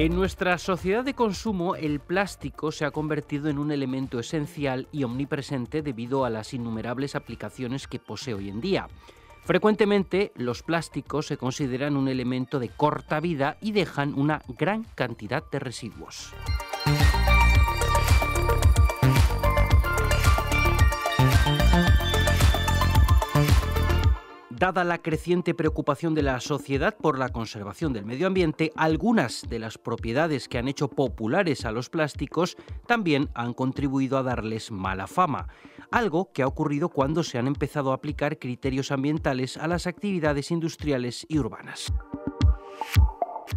En nuestra sociedad de consumo, el plástico se ha convertido en un elemento esencial y omnipresente debido a las innumerables aplicaciones que posee hoy en día. Frecuentemente, los plásticos se consideran un elemento de corta vida y dejan una gran cantidad de residuos. Dada la creciente preocupación de la sociedad por la conservación del medio ambiente, algunas de las propiedades que han hecho populares a los plásticos también han contribuido a darles mala fama, algo que ha ocurrido cuando se han empezado a aplicar criterios ambientales a las actividades industriales y urbanas.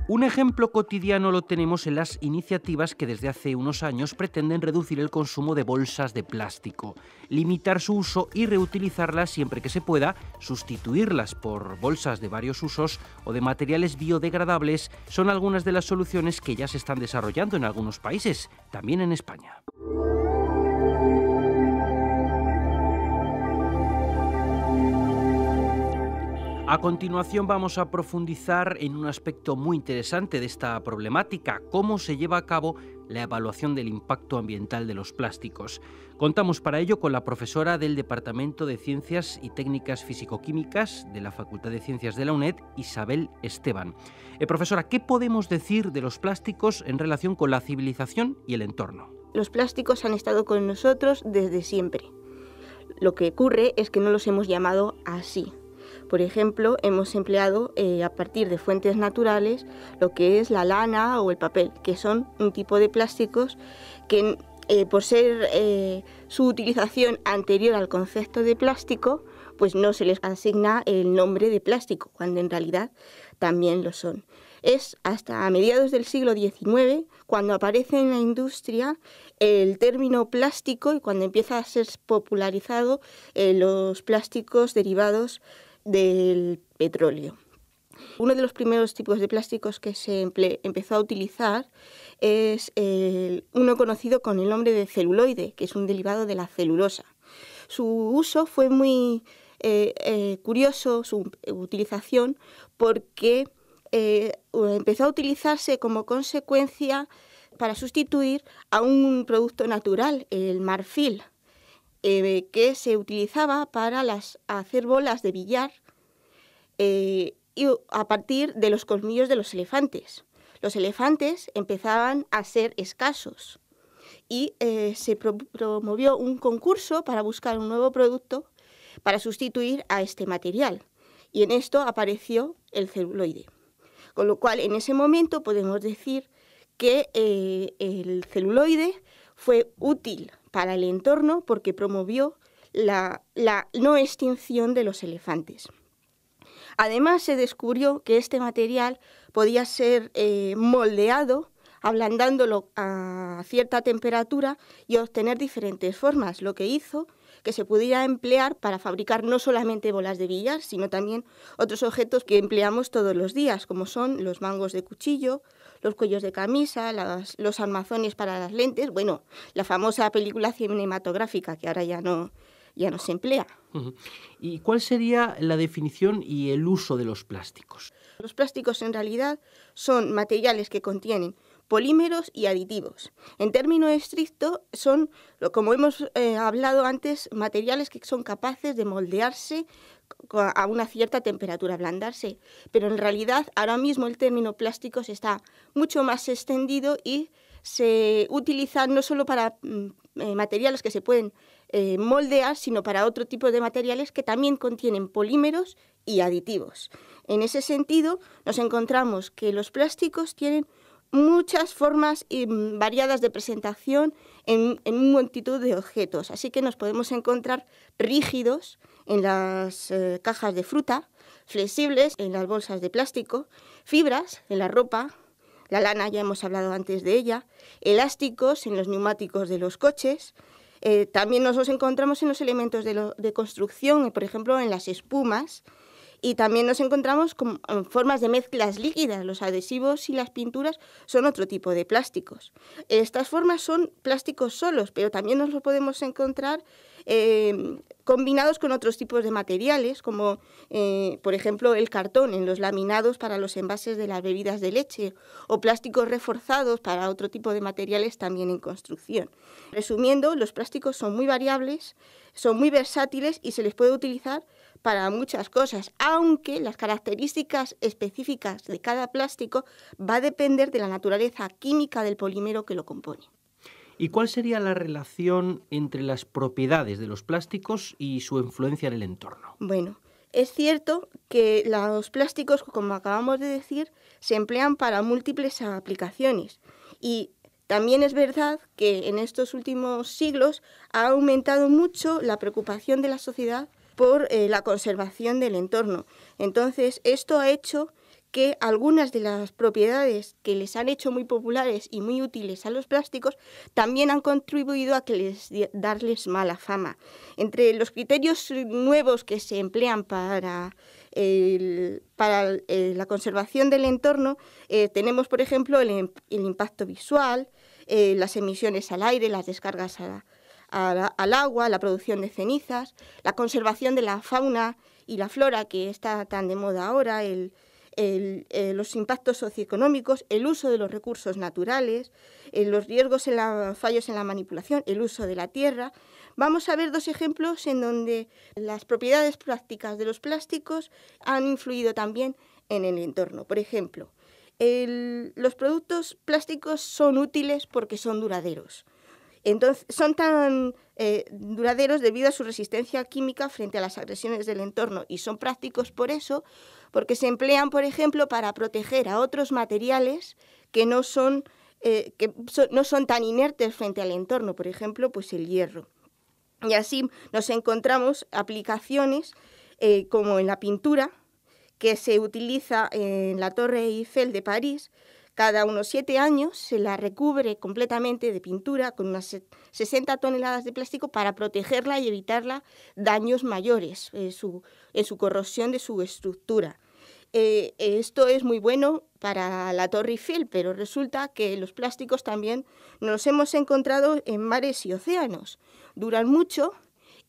Un ejemplo cotidiano lo tenemos en las iniciativas que desde hace unos años pretenden reducir el consumo de bolsas de plástico, limitar su uso y reutilizarlas siempre que se pueda, sustituirlas por bolsas de varios usos o de materiales biodegradables son algunas de las soluciones que ya se están desarrollando en algunos países, también en España. A continuación vamos a profundizar en un aspecto muy interesante de esta problemática, cómo se lleva a cabo la evaluación del impacto ambiental de los plásticos. Contamos para ello con la profesora del Departamento de Ciencias y Técnicas Fisicoquímicas de la Facultad de Ciencias de la UNED, Isabel Esteban. Eh, profesora, ¿qué podemos decir de los plásticos en relación con la civilización y el entorno? Los plásticos han estado con nosotros desde siempre. Lo que ocurre es que no los hemos llamado así, por ejemplo, hemos empleado eh, a partir de fuentes naturales lo que es la lana o el papel, que son un tipo de plásticos que eh, por ser eh, su utilización anterior al concepto de plástico, pues no se les asigna el nombre de plástico, cuando en realidad también lo son. Es hasta a mediados del siglo XIX cuando aparece en la industria el término plástico y cuando empieza a ser popularizado los plásticos derivados del petróleo. Uno de los primeros tipos de plásticos que se empezó a utilizar es uno conocido con el nombre de celuloide, que es un derivado de la celulosa. Su uso fue muy eh, eh, curioso, su utilización, porque eh, empezó a utilizarse como consecuencia para sustituir a un producto natural, el marfil. Eh, que se utilizaba para hacer bolas de billar eh, y a partir de los colmillos de los elefantes. Los elefantes empezaban a ser escasos y eh, se promovió un concurso para buscar un nuevo producto para sustituir a este material. Y en esto apareció el celuloide. Con lo cual, en ese momento podemos decir que el celuloide fue útil para el entorno porque promovió la, no extinción de los elefantes. Además, se descubrió que este material podía ser eh, moldeado, ablandándolo a cierta temperatura y obtener diferentes formas, lo que hizo que se pudiera emplear para fabricar no solamente bolas de billar, sino también otros objetos que empleamos todos los días, como son los mangos de cuchillo, los cuellos de camisa, los armazones para las lentes, bueno, la famosa película cinematográfica que ahora ya no, ya no se emplea. ¿Y cuál sería la definición y el uso de los plásticos? Los plásticos en realidad son materiales que contienen polímeros y aditivos. En términos estrictos, son, como hemos eh, hablado antes, materiales que son capaces de moldearse a una cierta temperatura ablandarse. Pero en realidad ahora mismo el término plásticos está mucho más extendido y se utiliza no solo para mm, eh, materiales que se pueden eh, moldear, sino para otro tipo de materiales que también contienen polímeros y aditivos. En ese sentido, nos encontramos que los plásticos tienen muchas formas y mm, variadas de presentación en, en, multitud de objetos. Así que nos podemos encontrar rígidos en las eh, cajas de fruta, flexibles en las bolsas de plástico, fibras en la ropa, la lana ya hemos hablado antes de ella, elásticos en los neumáticos de los coches. Eh, también nos los encontramos en los elementos de construcción, por ejemplo, en las espumas, y también nos encontramos con eh, formas de mezclas líquidas. Los adhesivos y las pinturas son otro tipo de plásticos. Estas formas son plásticos solos, pero también nos los podemos encontrar em, combinados con otros tipos de materiales, como eh, por ejemplo el cartón en los laminados para los envases de las bebidas de leche o plásticos reforzados para otro tipo de materiales también en construcción. Resumiendo, los plásticos son muy variables, son muy versátiles y se les puede utilizar para muchas cosas, aunque las características específicas de cada plástico va a depender de la naturaleza química del polímero que lo compone. ¿Y cuál sería la relación entre las propiedades de los plásticos y su influencia en el entorno? Bueno, es cierto que los plásticos, como acabamos de decir, se emplean para múltiples aplicaciones y también es verdad que en estos últimos siglos ha aumentado mucho la preocupación de la sociedad por eh, la conservación del entorno. Entonces, esto ha hecho que algunas de las propiedades que les han hecho muy populares y muy útiles a los plásticos también han contribuido a que les, darles mala fama. Entre los criterios nuevos que se emplean para, eh, la conservación del entorno eh, tenemos, por ejemplo, el, impacto visual, las emisiones al aire, las descargas a, al agua, la producción de cenizas, la conservación de la fauna y la flora que está tan de moda ahora, eh, los impactos socioeconómicos, el uso de los recursos naturales, eh, los riesgos en los fallos en la manipulación, el uso de la tierra. Vamos a ver dos ejemplos en donde las propiedades prácticas de los plásticos han influido también en el entorno. Por ejemplo, los productos plásticos son útiles porque son duraderos. Entonces, son tan eh, duraderos debido a su resistencia química frente a las agresiones del entorno y son prácticos por eso, porque se emplean, por ejemplo, para proteger a otros materiales que no son, eh, tan inertes frente al entorno, por ejemplo, pues el hierro. Y así nos encontramos aplicaciones eh, como en la pintura, que se utiliza en la Torre Eiffel de París cada unos siete años se la recubre completamente de pintura con unas 60 toneladas de plástico para protegerla y evitarla daños mayores eh, en su, corrosión de su estructura. Eh, esto es muy bueno para la Torre Eiffel, pero resulta que los plásticos también nos hemos encontrado en mares y océanos. Duran mucho,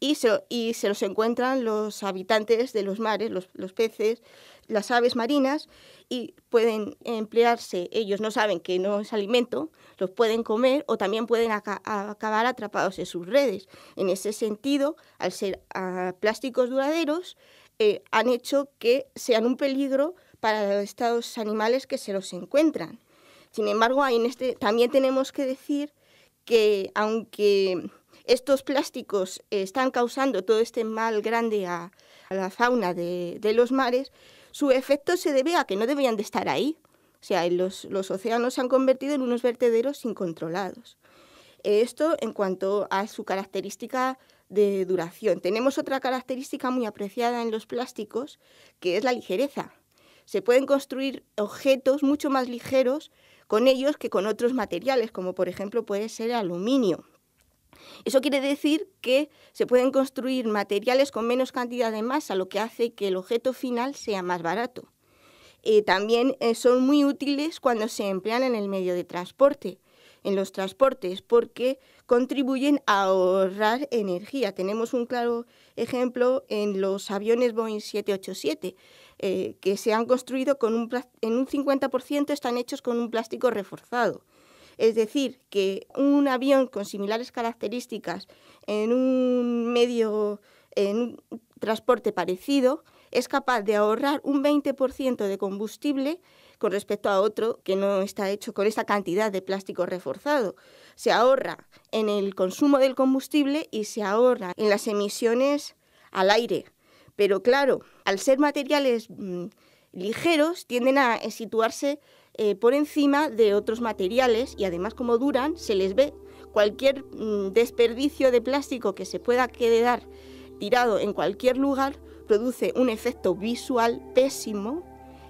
y se, y se los encuentran los habitantes de los mares, los, peces, las aves marinas y pueden emplearse, ellos no saben que no es alimento, los pueden comer o también pueden acabar atrapados en sus redes. En ese sentido, al ser plásticos duraderos, eh, han hecho que sean un peligro para los estados animales que se los encuentran. Sin embargo, en este, también tenemos que decir que aunque estos plásticos eh, están causando todo este mal grande a, la fauna de, los mares. Su efecto se debe a que no debían de estar ahí. O sea, los, los océanos se han convertido en unos vertederos incontrolados. Esto en cuanto a su característica de duración. Tenemos otra característica muy apreciada en los plásticos, que es la ligereza. Se pueden construir objetos mucho más ligeros con ellos que con otros materiales, como por ejemplo puede ser aluminio. Eso quiere decir que se pueden construir materiales con menos cantidad de masa, lo que hace que el objeto final sea más barato. Eh, también eh, son muy útiles cuando se emplean en el medio de transporte, en los transportes, porque contribuyen a ahorrar energía. Tenemos un claro ejemplo en los aviones Boeing 787, eh, que se han construido con un, en un 50% están hechos con un plástico reforzado. Es decir, que un avión con similares características en un medio, en un transporte parecido, es capaz de ahorrar un 20% de combustible con respecto a otro que no está hecho con esta cantidad de plástico reforzado. Se ahorra en el consumo del combustible y se ahorra en las emisiones al aire. Pero claro, al ser materiales mm, ligeros, tienden a situarse eh, por encima de otros materiales y además como duran, se les ve cualquier mm, desperdicio de plástico que se pueda quedar tirado en cualquier lugar produce un efecto visual pésimo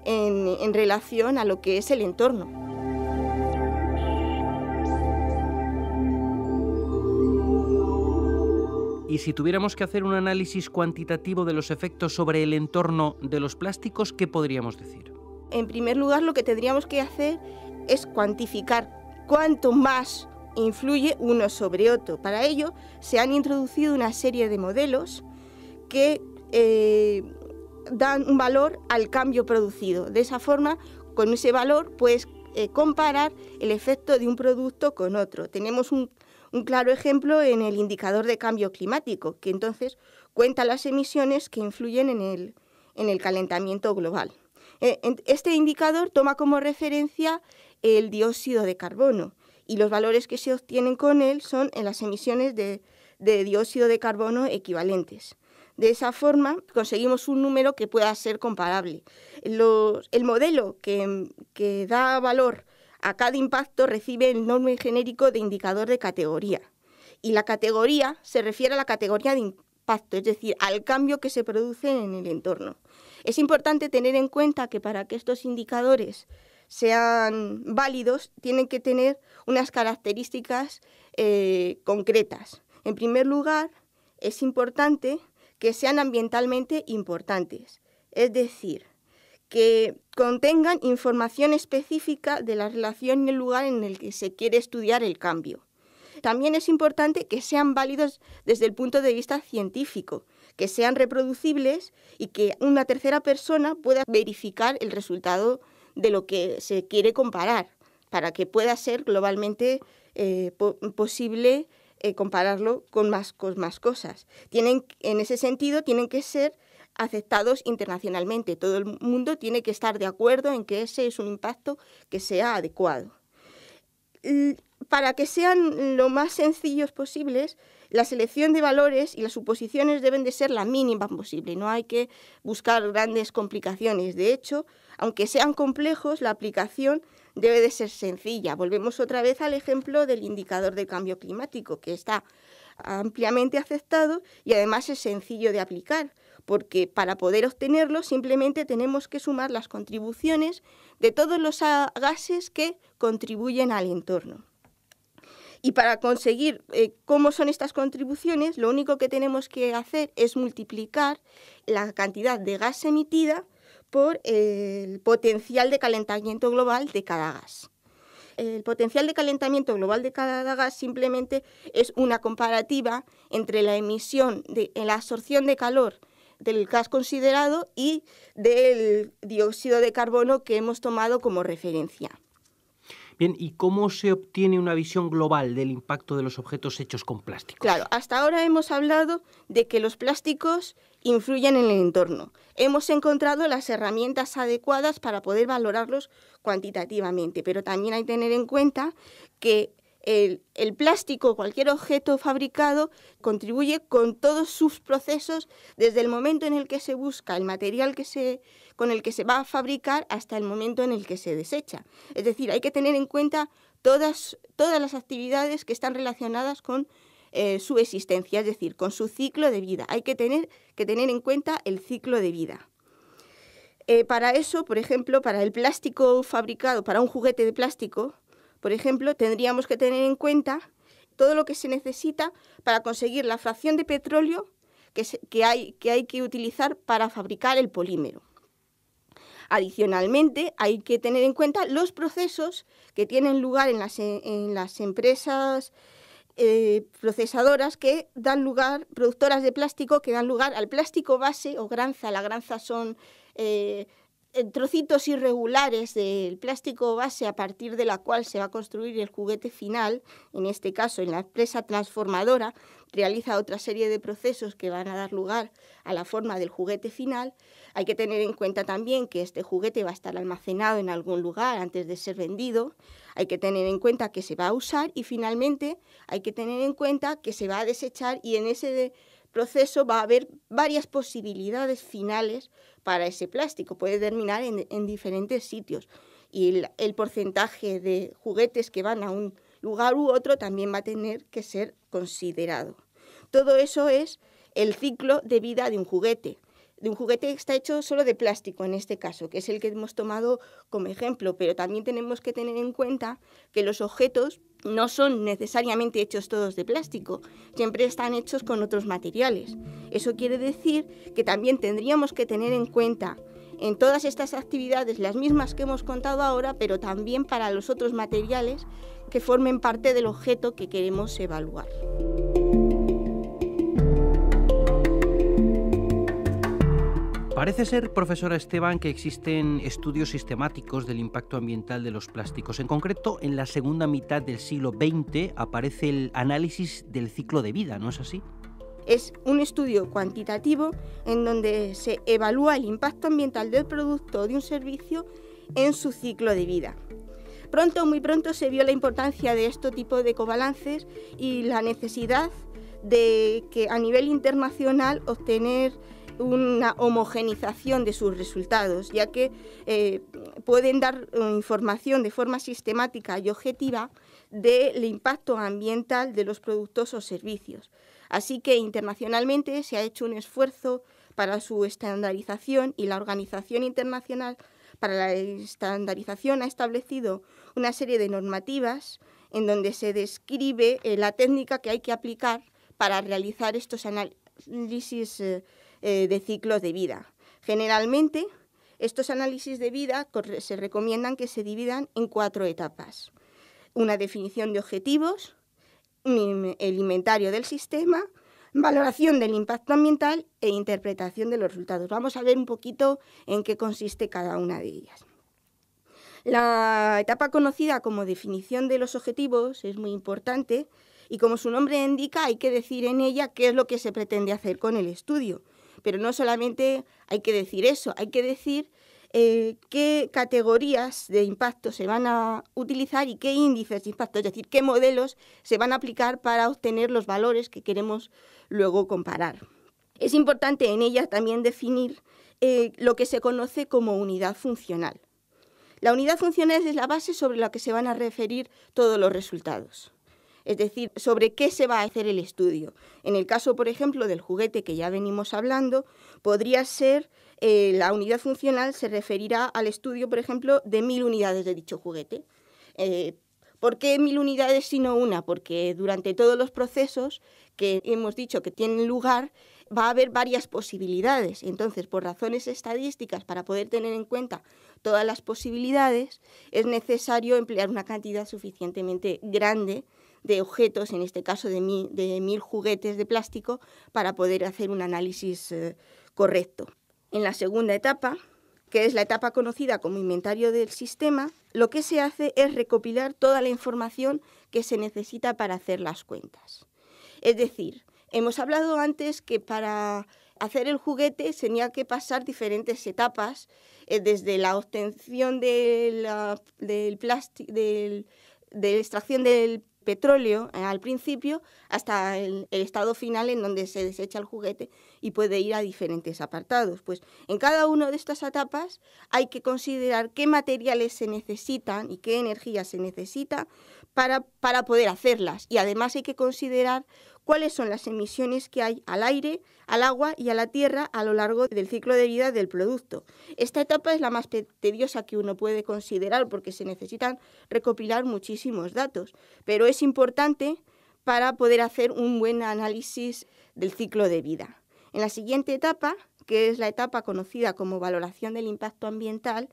en relación a lo que es el entorno. Y si tuviéramos que hacer un análisis cuantitativo de los efectos sobre el entorno de los plásticos, ¿qué podríamos decir? en primer lugar lo que tendríamos que hacer es cuantificar cuánto más influye uno sobre otro. Para ello se han introducido una serie de modelos que eh, dan un valor al cambio producido. De esa forma, con ese valor puedes eh, comparar el efecto de un producto con otro. Tenemos un, claro ejemplo en el indicador de cambio climático, que entonces cuenta las emisiones que influyen en el calentamiento global. Eh, este indicador toma como referencia el dióxido de carbono y los valores que se obtienen con él son en las emisiones de, dióxido de carbono equivalentes. De esa forma conseguimos un número que pueda ser comparable. el modelo que, que da valor a cada impacto recibe el nombre genérico de indicador de categoría. Y la categoría se refiere a la categoría de, es decir, al cambio que se produce en el entorno. Es importante tener en cuenta que para que estos indicadores sean válidos, tienen que tener unas características eh, concretas. En primer lugar, es importante que sean ambientalmente importantes, es decir, que contengan información específica de la relación y el lugar en el que se quiere estudiar el cambio también es importante que sean válidos desde el punto de vista científico, que sean reproducibles y que una tercera persona pueda verificar el resultado de lo que se quiere comparar, para que pueda ser globalmente eh, posible eh, compararlo con más, más cosas. Tienen, en ese sentido, tienen que ser aceptados internacionalmente. Todo el mundo tiene que estar de acuerdo en que ese es un impacto que sea adecuado. Mm, para que sean lo más sencillos posibles, la selección de valores y las suposiciones deben de ser la mínima posible, no hay que buscar grandes complicaciones. De hecho, aunque sean complejos, la aplicación debe de ser sencilla. Volvemos otra vez al ejemplo del indicador de cambio climático, que está ampliamente aceptado y además es sencillo de aplicar, porque para poder obtenerlo simplemente tenemos que sumar las contribuciones de todos los gases que contribuyen al entorno. Y para conseguir eh, cómo son estas contribuciones, lo único que tenemos que hacer es multiplicar la cantidad de gas emitida por el potencial de calentamiento global de cada gas. El potencial de calentamiento global de cada gas simplemente es una comparativa entre la emisión la absorción de calor del gas considerado y del dióxido de carbono que hemos tomado como referencia. Bien, ¿y cómo se obtiene una visión global del impacto de los objetos hechos con plástico? Claro, hasta ahora hemos hablado de que los plásticos influyen en el entorno. Hemos encontrado las herramientas adecuadas para poder valorarlos cuantitativamente, pero también hay que tener en cuenta que el, plástico, cualquier objeto fabricado, contribuye con todos sus procesos desde el momento en el que se busca el material con el que se va a fabricar hasta el momento en el que se desecha. Es decir, hay que tener en cuenta todas, todas las actividades que están relacionadas con eh, su existencia, es decir, con su ciclo de vida. Hay que tener, que tener en cuenta el ciclo de vida. Eh, para eso, por ejemplo, para el plástico fabricado, para un juguete de plástico, por ejemplo, tendríamos que tener en cuenta todo lo que se necesita para conseguir la fracción de petróleo que, hay, que utilizar para fabricar el polímero. Adicionalmente, hay que tener en cuenta los procesos que tienen lugar en las, empresas eh, procesadoras que dan lugar, productoras de plástico que dan lugar al plástico base o granza. La granza son eh, trocitos irregulares del plástico base a partir de la cual se va a construir el juguete final, en este caso en la empresa transformadora, realiza otra serie de procesos que van a dar lugar a la forma del juguete final. Hay que tener en cuenta también que este juguete va a estar almacenado en algún lugar antes de ser vendido. Hay que tener en cuenta que se va a usar y finalmente hay que tener en cuenta que se va a desechar y en ese proceso va a haber varias posibilidades finales para ese plástico. Puede terminar en, diferentes sitios y el, porcentaje de juguetes que van a un lugar u otro también va a tener que ser considerado. Todo eso es el ciclo de vida de un juguete un juguete que está hecho solo de plástico en este caso, que es el que hemos tomado como ejemplo, pero también tenemos que tener en cuenta que los objetos no son necesariamente hechos todos de plástico, siempre están hechos con otros materiales. Eso quiere decir que también tendríamos que tener en cuenta en todas estas actividades las mismas que hemos contado ahora, pero también para los otros materiales que formen parte del objeto que queremos evaluar. Parece ser, profesora Esteban, que existen estudios sistemáticos del impacto ambiental de los plásticos. En concreto, en la segunda mitad del siglo XX aparece el análisis del ciclo de vida, ¿no es así? Es un estudio cuantitativo en donde se evalúa el impacto ambiental del producto o de un servicio en su ciclo de vida. Pronto, muy pronto, se vio la importancia de este tipo de cobalances y la necesidad de que a nivel internacional obtener una homogenización de sus resultados, ya que eh, pueden dar eh, información de forma sistemática y objetiva del impacto ambiental de los productos o servicios. Así que internacionalmente se ha hecho un esfuerzo para su estandarización y la Organización Internacional para la Estandarización ha establecido una serie de normativas en donde se describe eh, la técnica que hay que aplicar para realizar estos análisis eh, de ciclos de vida. Generalmente, estos análisis de vida se recomiendan que se dividan en cuatro etapas. Una definición de objetivos, mm, el inventario del sistema, valoración del impacto ambiental e interpretación de los resultados. Vamos a ver un poquito en qué consiste cada una de ellas. La etapa conocida como definición de los objetivos es muy importante y como su nombre indica hay que decir en ella qué es lo que se pretende hacer con el estudio. Pero no solamente hay que decir eso, hay que decir eh, qué categorías de impacto se van a utilizar y qué índices de impacto, es decir, qué modelos se van a aplicar para obtener los valores que queremos luego comparar. Es importante en ella también definir eh, lo que se conoce como unidad funcional. La unidad funcional es la base sobre la que se van a referir todos los resultados es decir, sobre qué se va a hacer el estudio. En el caso, por ejemplo, del juguete que ya venimos hablando, podría ser eh, la unidad funcional se referirá al estudio, por ejemplo, de mil unidades de dicho juguete. Eh, ¿Por qué mil unidades y no una? Porque durante todos los procesos que hemos dicho que tienen lugar, va a haber varias posibilidades. Entonces, por razones estadísticas, para poder tener en cuenta todas las posibilidades, es necesario emplear una cantidad suficientemente grande de objetos, en este caso de, de mil juguetes de plástico, para poder hacer un análisis eh, correcto. En la segunda etapa, que es la etapa conocida como inventario del sistema, lo que se hace es recopilar toda la información que se necesita para hacer las cuentas. Es decir, hemos hablado antes que para hacer el juguete tenía que pasar diferentes etapas, eh, desde la obtención de la, del, plástico, del de extracción del petróleo eh, al principio hasta el, el, estado final en donde se desecha el juguete y puede ir a diferentes apartados. Pues en cada una de estas etapas hay que considerar qué materiales se necesitan y qué energía se necesita para, poder hacerlas. Y además hay que considerar cuáles son las emisiones que hay al aire, al agua y a la tierra a lo largo del ciclo de vida del producto. Esta etapa es la más tediosa que uno puede considerar porque se necesitan recopilar muchísimos datos, pero es importante para poder hacer un buen análisis del ciclo de vida. En la siguiente etapa, que es la etapa conocida como valoración del impacto ambiental,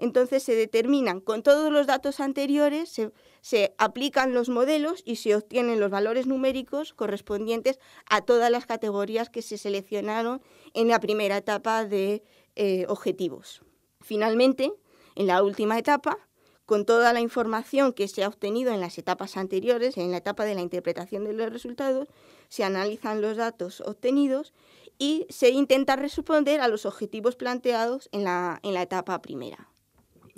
entonces se determinan con todos los datos anteriores, se, aplican los modelos y se obtienen los valores numéricos correspondientes a todas las categorías que se seleccionaron en la primera etapa de eh, objetivos. Finalmente, en la última etapa, con toda la información que se ha obtenido en las etapas anteriores, en la etapa de la interpretación de los resultados, se analizan los datos obtenidos y se intenta responder a los objetivos planteados en la etapa primera.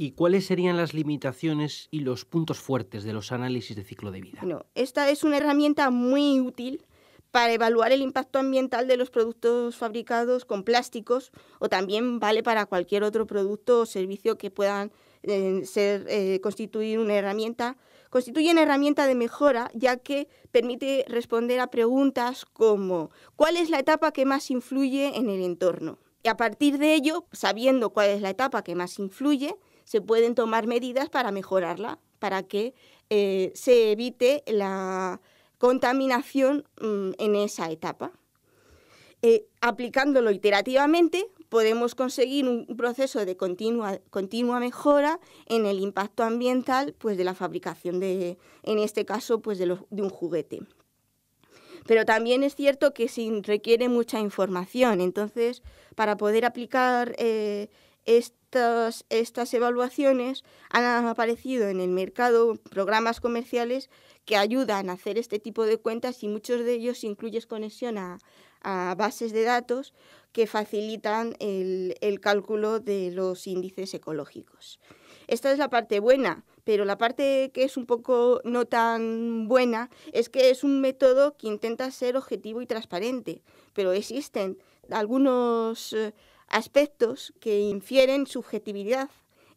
¿Y cuáles serían las limitaciones y los puntos fuertes de los análisis de ciclo de vida? esta es una herramienta muy útil para evaluar el impacto ambiental de los productos fabricados con plásticos o también vale para cualquier otro producto o servicio que puedan eh, ser, eh, constituir una herramienta. Constituye una herramienta de mejora ya que permite responder a preguntas como ¿cuál es la etapa que más influye en el entorno? Y a partir de ello, sabiendo cuál es la etapa que más influye, se pueden tomar medidas para mejorarla, para que eh, se evite la contaminación mm, en esa etapa. Eh, aplicándolo iterativamente podemos conseguir un proceso de continua, continua mejora en el impacto ambiental pues, de la fabricación de, en este caso, pues, de, un juguete pero también es cierto que se requiere mucha información. Entonces, para poder aplicar eh, estas, estas evaluaciones han aparecido en el mercado programas comerciales que ayudan a hacer este tipo de cuentas y muchos de ellos incluyen conexión a, bases de datos que facilitan el, cálculo de los índices ecológicos. Esta es la parte buena, pero la parte que es un poco no tan buena es que es un método que intenta ser objetivo y transparente, pero existen algunos... Eh, aspectos que infieren subjetividad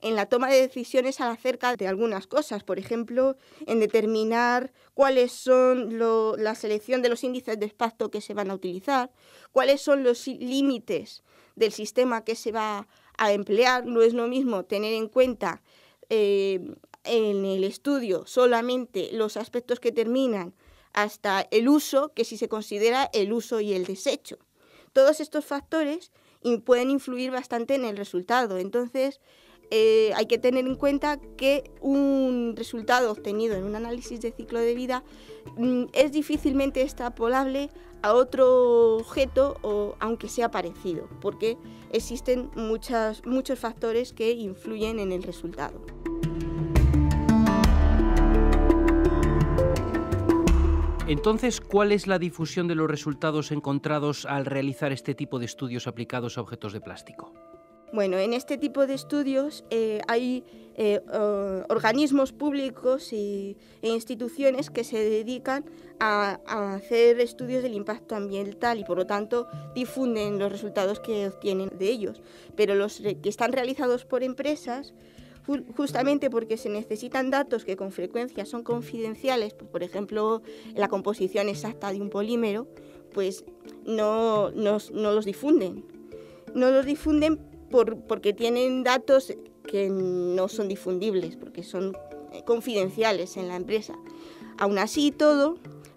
en la toma de decisiones acerca de algunas cosas, por ejemplo, en determinar cuáles son la selección de los índices de impacto que se van a utilizar, cuáles son los límites del sistema que se va a emplear. No es lo mismo tener en cuenta eh, en el estudio solamente los aspectos que terminan hasta el uso que si se considera el uso y el desecho. Todos estos factores y pueden influir bastante en el resultado. Entonces, eh, hay que tener en cuenta que un resultado obtenido en un análisis de ciclo de vida mm, es difícilmente extrapolable a otro objeto o aunque sea parecido, porque existen muchas, muchos factores que influyen en el resultado. Entonces, ¿cuál es la difusión de los resultados encontrados al realizar este tipo de estudios aplicados a objetos de plástico? Bueno, en este tipo de estudios eh, hay eh, organismos públicos e instituciones que se dedican a, hacer estudios del impacto ambiental y por lo tanto difunden los resultados que obtienen de ellos. Pero los que están realizados por empresas justamente porque se necesitan datos que con frecuencia son confidenciales, pues, por ejemplo la composición exacta de un polímero, pues no, los difunden. No los difunden por, porque tienen datos que no son difundibles, porque son eh, confidenciales en la empresa. Aún así todo,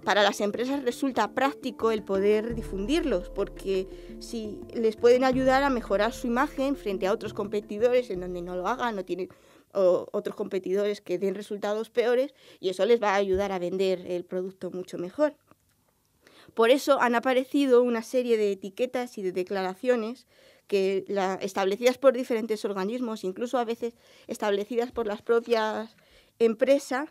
para las empresas resulta práctico el poder difundirlos, porque si les pueden ayudar a mejorar su imagen frente a otros competidores en donde no lo hagan o tienen otros competidores que den resultados peores, y eso les va a ayudar a vender el producto mucho mejor. Por eso han aparecido una serie de etiquetas y de declaraciones que establecidas por diferentes organismos, incluso a veces establecidas por las propias empresas,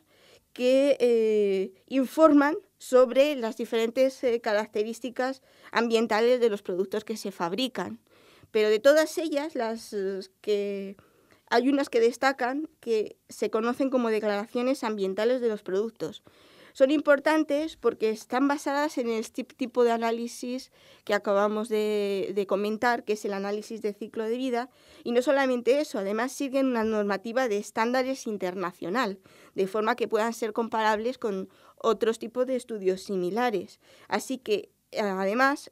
que eh, informan sobre las diferentes eh, características ambientales de los productos que se fabrican. Pero de todas ellas, las eh, que hay unas que destacan que se conocen como declaraciones ambientales de los productos. Son importantes porque están basadas en el tipo de análisis que acabamos de, comentar, que es el análisis de ciclo de vida. Y no solamente eso, además siguen una normativa de estándares internacional, de forma que puedan ser comparables con otros tipos de estudios similares. Así que, eh, además,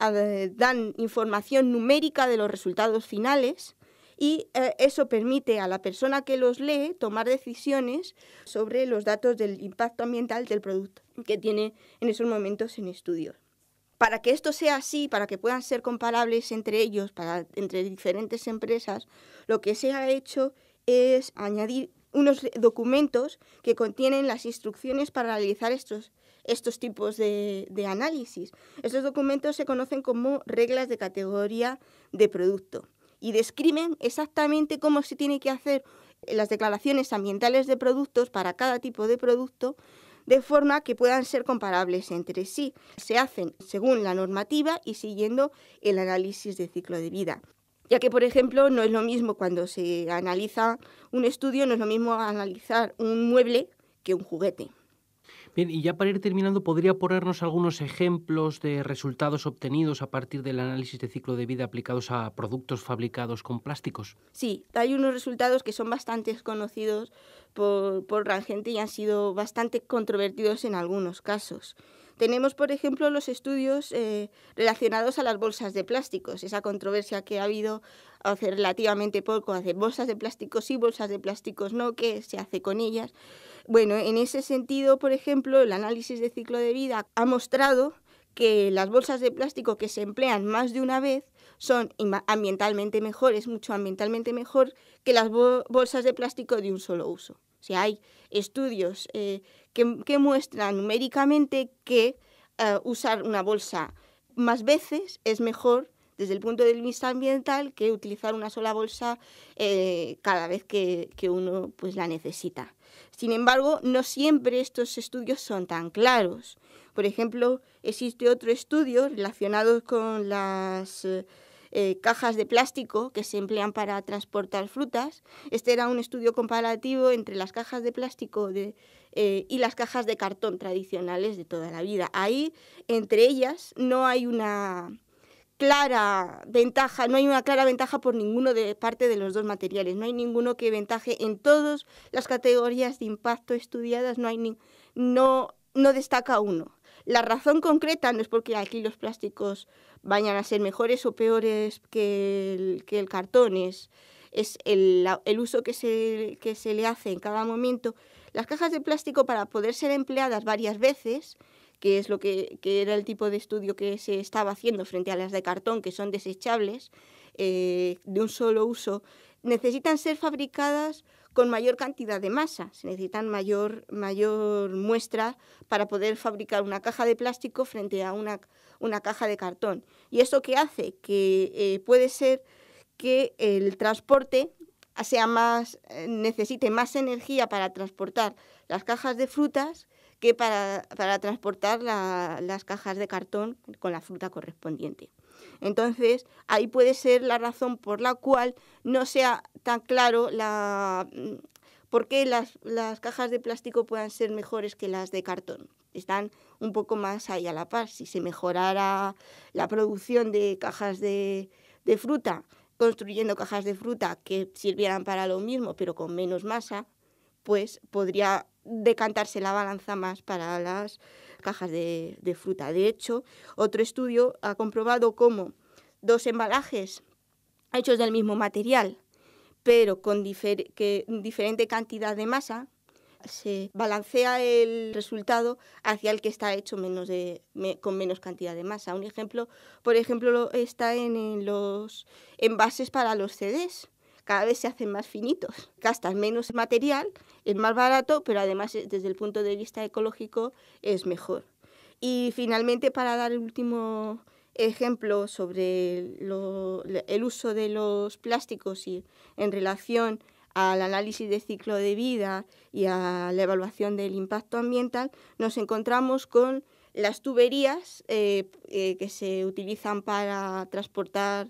eh, dan información numérica de los resultados finales y eh, eso permite a la persona que los lee tomar decisiones sobre los datos del impacto ambiental del producto que tiene en esos momentos en estudio. Para que esto sea así, para que puedan ser comparables entre ellos, entre diferentes empresas, lo que se ha hecho es añadir unos documentos que contienen las instrucciones para realizar estos, tipos de, análisis. Estos documentos se conocen como reglas de categoría de producto y describen exactamente cómo se tiene que hacer las declaraciones ambientales de productos para cada tipo de producto de forma que puedan ser comparables entre sí. Se hacen según la normativa y siguiendo el análisis de ciclo de vida. Ya que, por ejemplo, no es lo mismo cuando se analiza un estudio, no es lo mismo analizar un mueble que un juguete. Bien, y ya para ir terminando, ¿podría ponernos algunos ejemplos de resultados obtenidos a partir del análisis de ciclo de vida aplicados a productos fabricados con plásticos? Sí, hay unos resultados que son bastante conocidos por, por la gente y han sido bastante controvertidos en algunos casos. Tenemos, por ejemplo, los estudios eh, relacionados a las bolsas de plásticos, esa controversia que ha habido hace relativamente poco, hace bolsas de plásticos sí, bolsas de plásticos no, qué se hace con ellas. Bueno, en ese sentido, por ejemplo, el análisis de ciclo de vida ha mostrado que las bolsas de plástico que se emplean más de una vez son ambientalmente mejores, mucho ambientalmente mejor que las bolsas de plástico de un solo uso sea, hay estudios eh, que, muestran numéricamente que eh, usar una bolsa más veces es mejor desde el punto de vista ambiental que utilizar una sola bolsa eh, cada vez que, uno pues, la necesita. Sin embargo, no siempre estos estudios son tan claros. Por ejemplo, existe otro estudio relacionado con las... Eh, cajas de plástico que se emplean para transportar frutas. Este era un estudio comparativo entre las cajas de plástico de, eh, y las cajas de cartón tradicionales de toda la vida. Ahí, entre ellas, no hay una clara ventaja, no hay una clara ventaja por ninguno de parte de los dos materiales, no hay ninguno que ventaje en todas las categorías de impacto estudiadas, no hay ni, no, no destaca uno. La razón concreta no es porque aquí los plásticos vayan a ser mejores o peores que el, cartón, es, el, uso que se, le hace en cada momento. Las cajas de plástico para poder ser empleadas varias veces, que es lo que, era el tipo de estudio que se estaba haciendo frente a las de cartón, que son desechables, eh, de un solo uso, necesitan ser fabricadas con mayor cantidad de masa. Se necesitan mayor, muestra para poder fabricar una caja de plástico frente a una, caja de cartón. ¿Y eso qué hace? Que eh, puede ser que el transporte sea más, eh, necesite más energía para transportar las cajas de frutas que para, transportar las cajas de cartón con la fruta correspondiente. Entonces, ahí puede ser la razón por la cual no sea tan claro la, mm, por qué las, cajas de plástico puedan ser mejores que las de cartón. Están un poco más ahí a la par. Si se mejorara la producción de cajas de, de fruta, construyendo cajas de fruta que sirvieran para lo mismo, pero con menos masa, pues podría decantarse la balanza más para las cajas de, fruta. De hecho, otro estudio ha comprobado cómo dos embalajes hechos del mismo material, pero con diferente cantidad de masa, se balancea el resultado hacia el que está hecho con menos cantidad de masa. Un ejemplo, por ejemplo, está en los envases para los CDs cada vez se hacen más finitos. Gastas menos material, es más barato, pero además eh, desde el punto de vista ecológico es mejor. Y finalmente, para dar el último ejemplo sobre el uso de los plásticos y en relación al análisis de ciclo de vida y a la evaluación del impacto ambiental, nos encontramos con las tuberías eh, eh, que se utilizan para transportar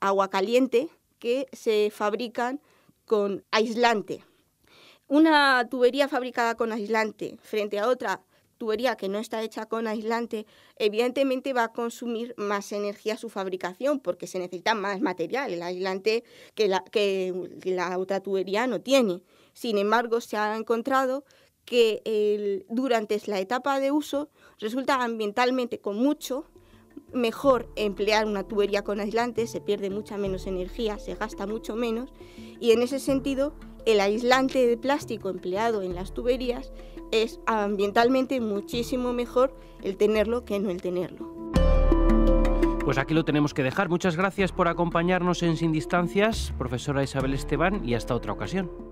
agua caliente que se fabrican con aislante. Una tubería fabricada con aislante frente a otra tubería que no está hecha con aislante, evidentemente va a consumir más energía su fabricación porque se necesita más material, el aislante que la, otra tubería no tiene. Sin embargo, se ha encontrado que durante la etapa de uso resulta ambientalmente con mucho mejor emplear una tubería con aislante, se pierde mucha menos energía, se gasta mucho menos y en ese sentido el aislante de plástico empleado en las tuberías es ambientalmente muchísimo mejor el tenerlo que no el tenerlo. Pues aquí lo tenemos que dejar. Muchas gracias por acompañarnos en Sin Distancias, profesora Isabel Esteban, y hasta otra ocasión.